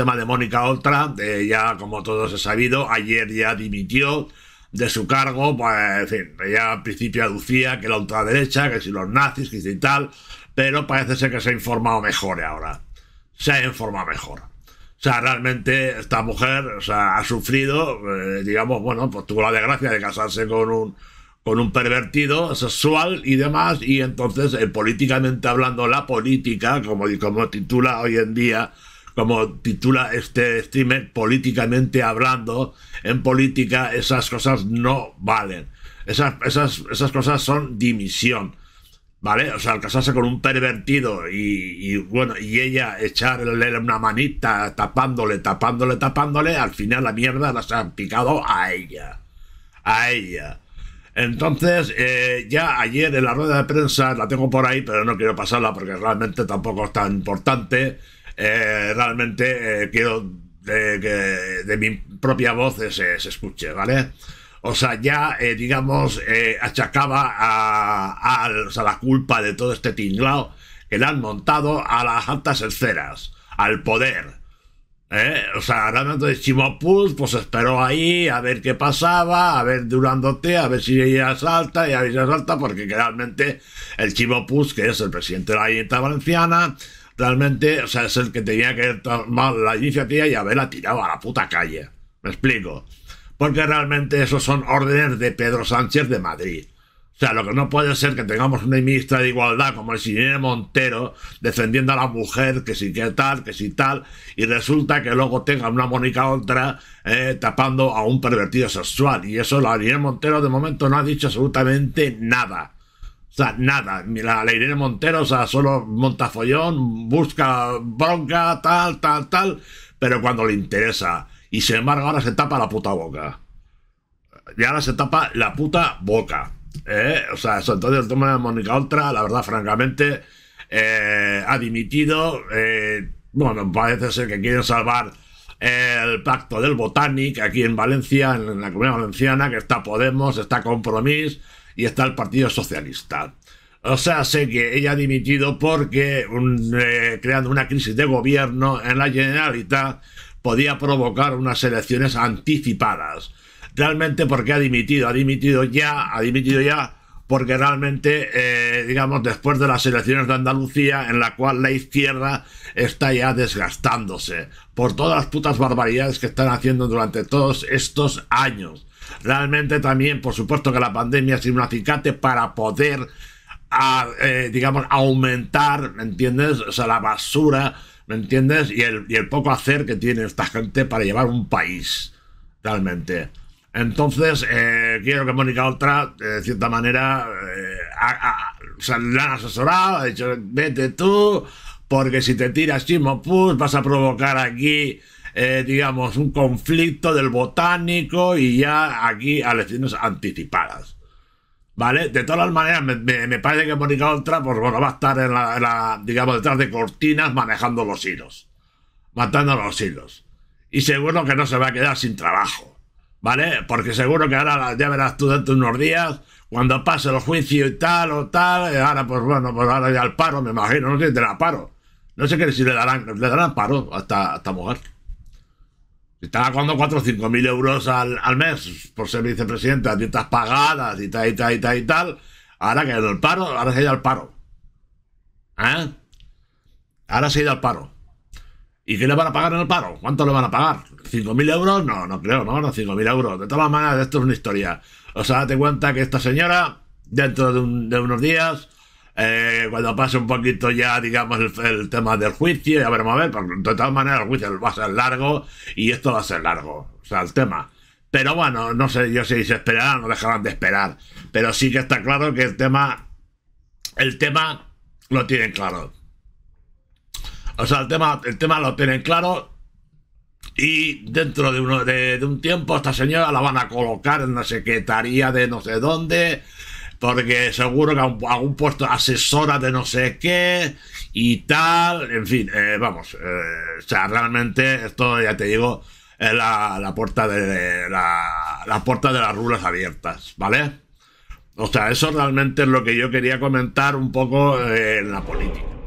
tema de Mónica Oltra, ya como todos he sabido, ayer ya dimitió de su cargo, pues en fin, ella al principio aducía que la ultraderecha, que si los nazis, que si tal, pero parece ser que se ha informado mejor ahora, se ha informado mejor. O sea, realmente esta mujer o ha sufrido, eh, digamos, bueno, pues tuvo la desgracia de casarse con un, con un pervertido sexual y demás, y entonces eh, políticamente hablando, la política, como, como titula hoy en día como titula este streamer, políticamente hablando, en política esas cosas no valen. Esas, esas, esas cosas son dimisión. ¿Vale? O sea, al casarse con un pervertido y, bueno, y ella echarle una manita tapándole, tapándole, tapándole, al final la mierda la se ha picado a ella. A ella. Entonces, eh, ya ayer en la rueda de prensa, la tengo por ahí, pero no quiero pasarla porque realmente tampoco es tan importante. Eh, realmente eh, quiero de, eh, que de mi propia voz se, se escuche, ¿vale? O sea, ya, digamos, achacaba a, la culpa de todo este tinglao que le han montado a las altas esferas, al poder. O sea, realmente de Puz, pues esperó ahí a ver qué pasaba, a ver Durándote, a ver si ella salta y a ver si salta, porque realmente el Puz, que es el presidente de la Valenciana, realmente, o sea, es el que tenía que tomar la iniciativa y haberla tirado a la puta calle. ¿Me explico? Porque realmente esos son órdenes de Pedro Sánchez de Madrid. O sea, lo que no puede ser que tengamos una ministra de Igualdad como el señor Montero defendiendo a la mujer, que si que tal, que si tal, y resulta que luego tenga una Mónica otra eh, tapando a un pervertido sexual. Y eso la señora Montero de momento no ha dicho absolutamente nada. O sea, nada. La, la, Irene Montero, o sea, solo monta follón, busca bronca, tal, tal, tal. Pero cuando le interesa. Y sin embargo, ahora se tapa la puta boca. Y ahora se tapa la puta boca. ¿eh? O sea, eso, entonces el tema de Mónica Oltra, la verdad, francamente, eh, ha dimitido. Eh, bueno, parece ser que quiere salvar el pacto del Botánic aquí en Valencia, en la comunidad valenciana, que está Podemos, está Compromís y está el Partido Socialista. O sea, sé que ella ha dimitido porque eh, creando una crisis de gobierno en la Generalitat podía provocar unas elecciones anticipadas. Realmente porque ha dimitido, ha dimitido ya, ha dimitido ya porque realmente, eh, digamos, después de las elecciones de Andalucía, en la cual la izquierda está ya desgastándose por todas las putas barbaridades que están haciendo durante todos estos años. Realmente también, por supuesto, que la pandemia ha sido un acicate para poder, eh, digamos, aumentar, ¿me entiendes? O sea, la basura, ¿me entiendes? Y el, poco hacer que tiene esta gente para llevar un país, realmente. Entonces, eh, quiero que Mónica otra de cierta manera, eh, la a, le han asesorado, ha dicho, vete tú, porque si te tiras chimo vas a provocar aquí eh, digamos, un conflicto del botánico y ya aquí a elecciones anticipadas. ¿Vale? De todas las maneras, me, parece que Mónica otra pues bueno, va a estar en la, digamos, detrás de cortinas manejando los hilos. Matando los hilos. Y seguro que no se va a quedar sin trabajo. ¿Vale? Porque seguro que ahora ya verás tú dentro de unos días, cuando pase el juicio y tal o tal, eh, ahora pues bueno, pues ahora ya el paro, me imagino, no sé si la paro. No sé qué si le darán, le darán paro hasta, hasta estaba cuando pagando 4 o 5 mil euros al, al, mes por ser vicepresidenta, dietas pagadas y tal, y tal, y tal, y tal, ahora que el paro, ahora se ha ido al paro. ¿Eh? Ahora se ha ido al paro. ¿Y qué le van a pagar en el paro? ¿Cuánto le van a pagar? mil euros? No, no creo, no, no mil euros. De todas maneras, esto es una historia. O sea, date cuenta que esta señora, dentro de unos días, eh, cuando pase un poquito ya, digamos, el, tema del juicio, ya vamos a ver, porque de todas maneras el juicio va a ser largo y esto va a ser largo, o sea, el tema. Pero bueno, no sé yo si se esperarán o dejarán de esperar, pero sí que está claro que el tema, el tema lo tienen claro. O sea, el tema, el tema lo tienen claro y dentro de, uno, de, de un tiempo esta señora la van a colocar en la secretaría de no sé dónde porque seguro que algún, puesto asesora de no sé qué y tal, en fin, eh, vamos, eh, o sea, realmente esto ya te digo, es la, puerta de, la, la puerta de las rulas abiertas, ¿vale? O sea, eso realmente es lo que yo quería comentar un poco eh, en la política.